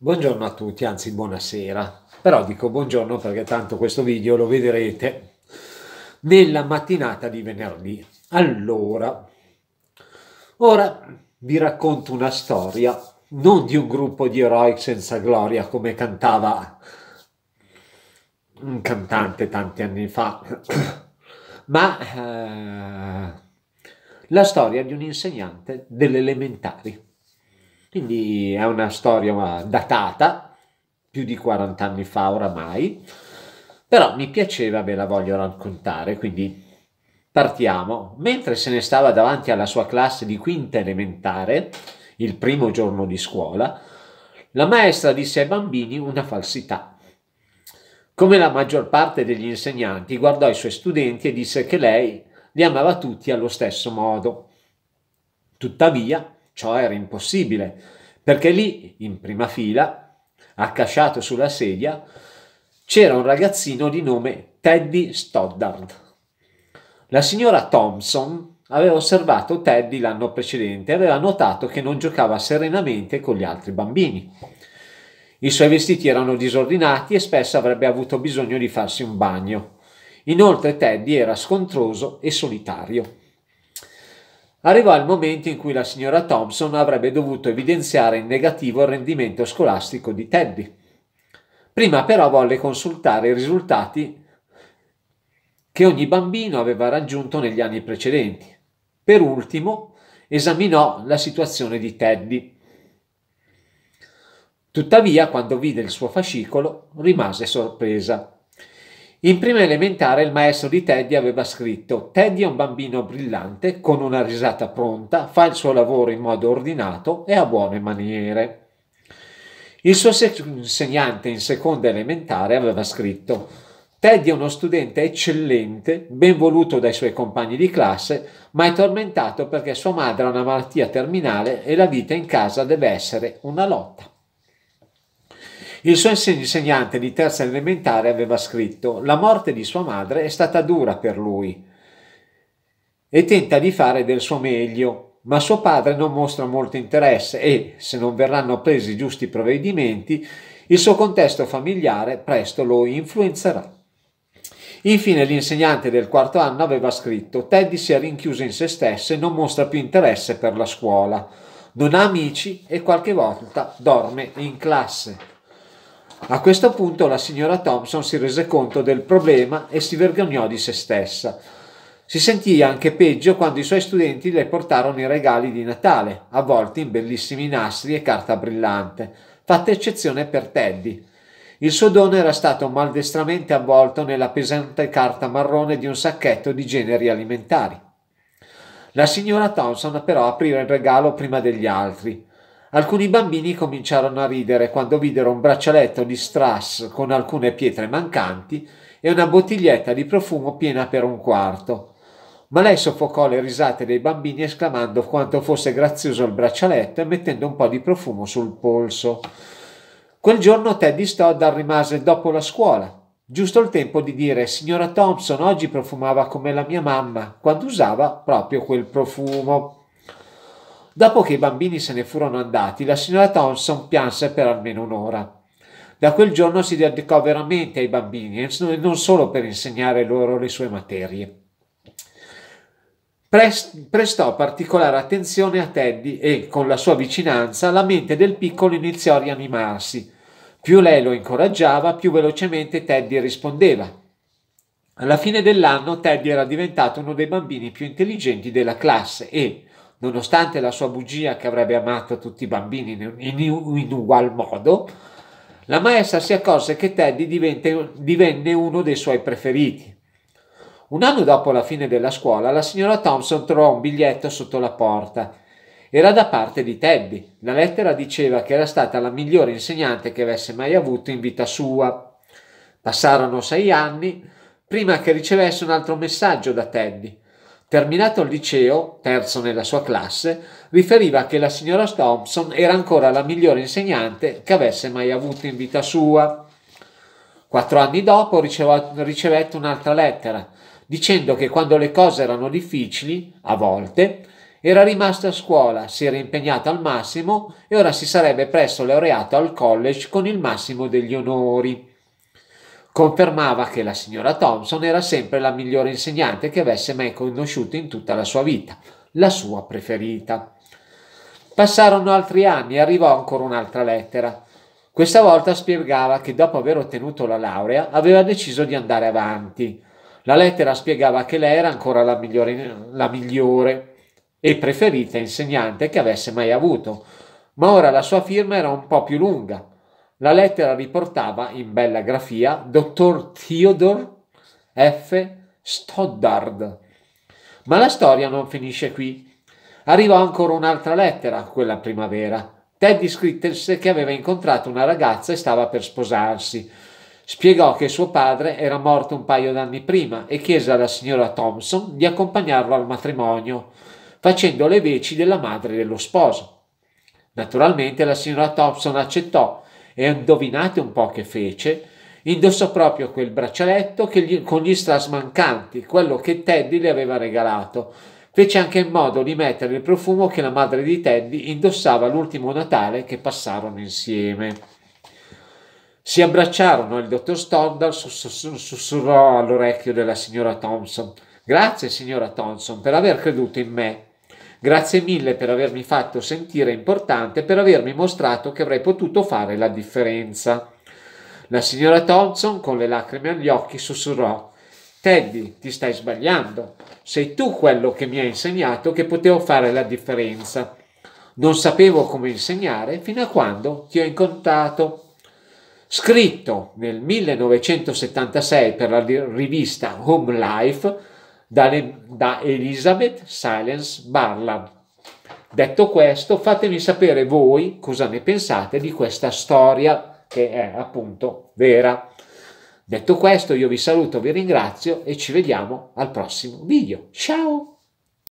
Buongiorno a tutti, anzi buonasera, però dico buongiorno perché tanto questo video lo vedrete nella mattinata di venerdì. Allora, ora vi racconto una storia, non di un gruppo di eroi senza gloria come cantava un cantante tanti anni fa, ma eh, la storia di un insegnante delle elementari quindi è una storia datata, più di 40 anni fa oramai, però mi piaceva, ve la voglio raccontare, quindi partiamo. Mentre se ne stava davanti alla sua classe di quinta elementare, il primo giorno di scuola, la maestra disse ai bambini una falsità. Come la maggior parte degli insegnanti, guardò i suoi studenti e disse che lei li amava tutti allo stesso modo. Tuttavia, Ciò era impossibile, perché lì, in prima fila, accasciato sulla sedia, c'era un ragazzino di nome Teddy Stoddard. La signora Thompson aveva osservato Teddy l'anno precedente e aveva notato che non giocava serenamente con gli altri bambini. I suoi vestiti erano disordinati e spesso avrebbe avuto bisogno di farsi un bagno. Inoltre Teddy era scontroso e solitario. Arrivò il momento in cui la signora Thompson avrebbe dovuto evidenziare in negativo il rendimento scolastico di Teddy. Prima però volle consultare i risultati che ogni bambino aveva raggiunto negli anni precedenti. Per ultimo, esaminò la situazione di Teddy. Tuttavia, quando vide il suo fascicolo, rimase sorpresa. In prima elementare il maestro di Teddy aveva scritto Teddy è un bambino brillante, con una risata pronta, fa il suo lavoro in modo ordinato e ha buone maniere. Il suo insegnante in seconda elementare aveva scritto Teddy è uno studente eccellente, ben voluto dai suoi compagni di classe, ma è tormentato perché sua madre ha una malattia terminale e la vita in casa deve essere una lotta. Il suo insegnante di terza elementare aveva scritto La morte di sua madre è stata dura per lui e tenta di fare del suo meglio, ma suo padre non mostra molto interesse e, se non verranno presi i giusti provvedimenti, il suo contesto familiare presto lo influenzerà. Infine l'insegnante del quarto anno aveva scritto Teddy si è rinchiuso in se stesso e non mostra più interesse per la scuola non ha amici e qualche volta dorme in classe. A questo punto la signora Thompson si rese conto del problema e si vergognò di se stessa. Si sentì anche peggio quando i suoi studenti le portarono i regali di Natale, avvolti in bellissimi nastri e carta brillante, fatta eccezione per Teddy. Il suo dono era stato maldestramente avvolto nella pesante carta marrone di un sacchetto di generi alimentari. La signora Thompson però aprì il regalo prima degli altri Alcuni bambini cominciarono a ridere quando videro un braccialetto di strass con alcune pietre mancanti e una bottiglietta di profumo piena per un quarto. Ma lei soffocò le risate dei bambini esclamando quanto fosse grazioso il braccialetto e mettendo un po' di profumo sul polso. Quel giorno Teddy Stoddard rimase dopo la scuola, giusto il tempo di dire signora Thompson oggi profumava come la mia mamma, quando usava proprio quel profumo. Dopo che i bambini se ne furono andati, la signora Thompson pianse per almeno un'ora. Da quel giorno si dedicò veramente ai bambini e non solo per insegnare loro le sue materie. Prestò particolare attenzione a Teddy e, con la sua vicinanza, la mente del piccolo iniziò a rianimarsi. Più lei lo incoraggiava, più velocemente Teddy rispondeva. Alla fine dell'anno Teddy era diventato uno dei bambini più intelligenti della classe e, nonostante la sua bugia che avrebbe amato tutti i bambini in, in ugual modo, la maestra si accorse che Teddy divente, divenne uno dei suoi preferiti. Un anno dopo la fine della scuola, la signora Thompson trovò un biglietto sotto la porta. Era da parte di Teddy. La lettera diceva che era stata la migliore insegnante che avesse mai avuto in vita sua. Passarono sei anni prima che ricevesse un altro messaggio da Teddy. Terminato il liceo, terzo nella sua classe, riferiva che la signora Thompson era ancora la migliore insegnante che avesse mai avuto in vita sua. Quattro anni dopo ricevette un'altra lettera, dicendo che quando le cose erano difficili, a volte, era rimasta a scuola, si era impegnata al massimo e ora si sarebbe presto laureata al college con il massimo degli onori. Confermava che la signora Thompson era sempre la migliore insegnante che avesse mai conosciuto in tutta la sua vita, la sua preferita. Passarono altri anni e arrivò ancora un'altra lettera. Questa volta spiegava che dopo aver ottenuto la laurea aveva deciso di andare avanti. La lettera spiegava che lei era ancora la migliore, la migliore e preferita insegnante che avesse mai avuto, ma ora la sua firma era un po' più lunga la lettera riportava in bella grafia dottor Theodore F. Stoddard. Ma la storia non finisce qui. Arrivò ancora un'altra lettera quella primavera. Teddy scrisse che aveva incontrato una ragazza e stava per sposarsi. Spiegò che suo padre era morto un paio d'anni prima e chiese alla signora Thompson di accompagnarlo al matrimonio, facendo le veci della madre dello sposo. Naturalmente la signora Thompson accettò e indovinate un po' che fece? Indossò proprio quel braccialetto che gli, con gli strass mancanti, quello che Teddy le aveva regalato. Fece anche in modo di mettere il profumo che la madre di Teddy indossava l'ultimo Natale che passarono insieme. Si abbracciarono e il dottor Stondal sussurrò all'orecchio della signora Thompson. Grazie, signora Thompson, per aver creduto in me. Grazie mille per avermi fatto sentire importante, per avermi mostrato che avrei potuto fare la differenza. La signora Thompson, con le lacrime agli occhi, sussurrò. Teddy, ti stai sbagliando. Sei tu quello che mi hai insegnato che potevo fare la differenza. Non sapevo come insegnare fino a quando ti ho incontrato. Scritto nel 1976 per la rivista Home Life, da, Elizabeth Silence Barlam. Detto questo, fatemi sapere voi cosa ne pensate di questa storia che è appunto vera. Detto questo, io vi saluto, vi ringrazio e ci vediamo al prossimo video. Ciao!